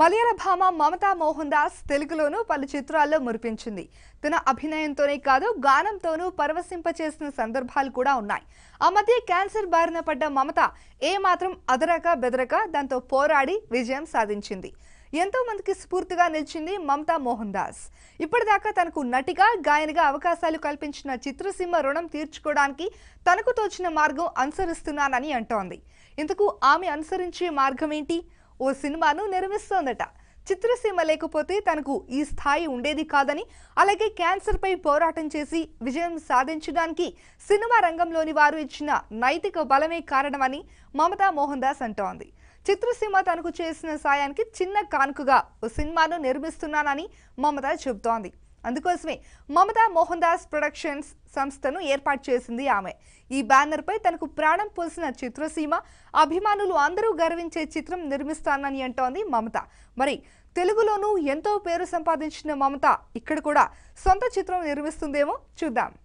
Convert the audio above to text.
మలయాళ భామ మమతా మోహన్ దాస్ తెలుగులోనూ పలు చిత్రాల్లో మురిపించింది తన అభినయంతోనే కాదు గానంతోనూ పరవశింపచేసిన సందర్భాలు కూడా ఉన్నాయి ఆ మధ్య క్యాన్సర్ బారిన పడ్డ మమత ఏమాత్రం అదరక బెదరక దాంతో పోరాడి విజయం సాధించింది ఎంతో మందికి స్ఫూర్తిగా నిలిచింది మమతా మోహన్ దాస్ ఇప్పటిదాకా తనకు నటిగా గాయనిగా అవకాశాలు కల్పించిన చిత్రసీమ రుణం తీర్చుకోవడానికి తనకు తోచిన మార్గం అనుసరిస్తున్నానని అంటోంది ఇంతకు ఆమె అనుసరించే మార్గం ఏంటి ఓ సినిమాను నిర్మిస్తోందట చిత్రసీమ లేకపోతే తనకు ఈ స్థాయి ఉండేది కాదని అలాగే క్యాన్సర్పై పోరాటం చేసి విజయం సాధించడానికి సినిమా రంగంలోని వారు ఇచ్చిన నైతిక బలమే కారణమని మమతా మోహన్ దాస్ అంటోంది చిత్రసీమ తనకు చేసిన సాయానికి చిన్న కానుకగా ఓ సినిమాను నిర్మిస్తున్నానని మమత చెబుతోంది అందుకోసమే మమతా మోహన్ దాస్ ప్రొడక్షన్స్ సంస్థను ఏర్పాటు చేసింది ఆమె ఈ బ్యానర్పై తనకు ప్రాణం పోసిన చిత్రసీమ అభిమానులు అందరూ గర్వించే చిత్రం నిర్మిస్తానని అంటోంది మమత మరి తెలుగులోనూ ఎంతో పేరు సంపాదించిన మమత ఇక్కడ కూడా సొంత చిత్రం నిర్మిస్తుందేమో చూద్దాం